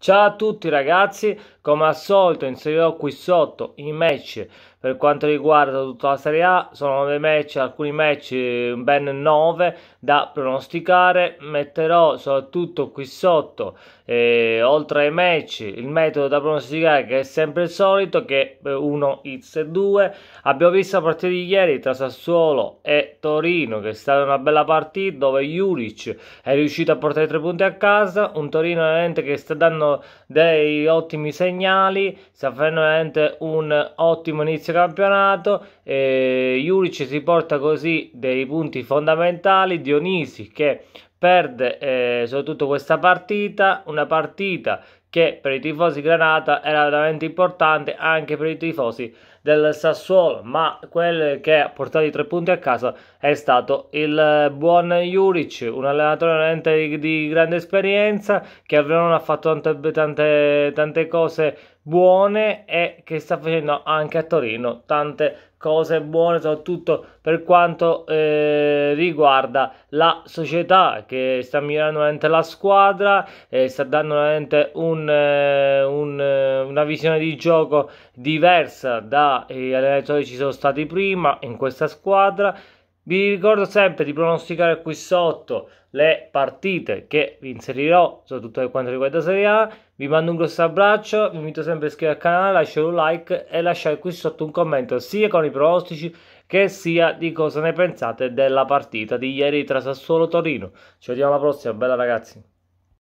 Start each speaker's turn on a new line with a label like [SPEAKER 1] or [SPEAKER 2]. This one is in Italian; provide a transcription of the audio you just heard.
[SPEAKER 1] Ciao a tutti ragazzi, come al solito inserirò qui sotto i match per quanto riguarda tutta la Serie A, sono dei match, alcuni match eh, ben 9 da pronosticare. Metterò soprattutto qui sotto, eh, oltre ai match, il metodo da pronosticare che è sempre il solito, che è 1 x 2. Abbiamo visto la partita di ieri tra Sassuolo e Torino, che è stata una bella partita dove Juric è riuscito a portare tre punti a casa, un Torino ovviamente che sta dando dei ottimi segnali, sta facendo ovviamente un ottimo inizio inizio campionato, eh, si porta così dei punti fondamentali, Dionisi che perde eh, soprattutto questa partita, una partita che per i tifosi Granata era veramente importante anche per i tifosi del Sassuolo, ma quel che ha portato i tre punti a casa è stato il buon Juric, un allenatore veramente di, di grande esperienza che non ha fatto tante, tante, tante cose buone e che sta facendo anche a Torino tante cose buone soprattutto per quanto eh, riguarda la società che sta migliorando la squadra eh, sta dando veramente un, eh, un, eh, una visione di gioco diversa dagli eh, allenatori che ci sono stati prima in questa squadra vi ricordo sempre di pronosticare qui sotto le partite che vi inserirò, soprattutto per quanto riguarda Serie A. Vi mando un grosso abbraccio, vi invito sempre a iscrivervi al canale, lasciare un like e lasciare qui sotto un commento sia con i pronostici che sia di cosa ne pensate della partita di ieri tra Sassuolo e Torino. Ci vediamo alla prossima, bella ragazzi!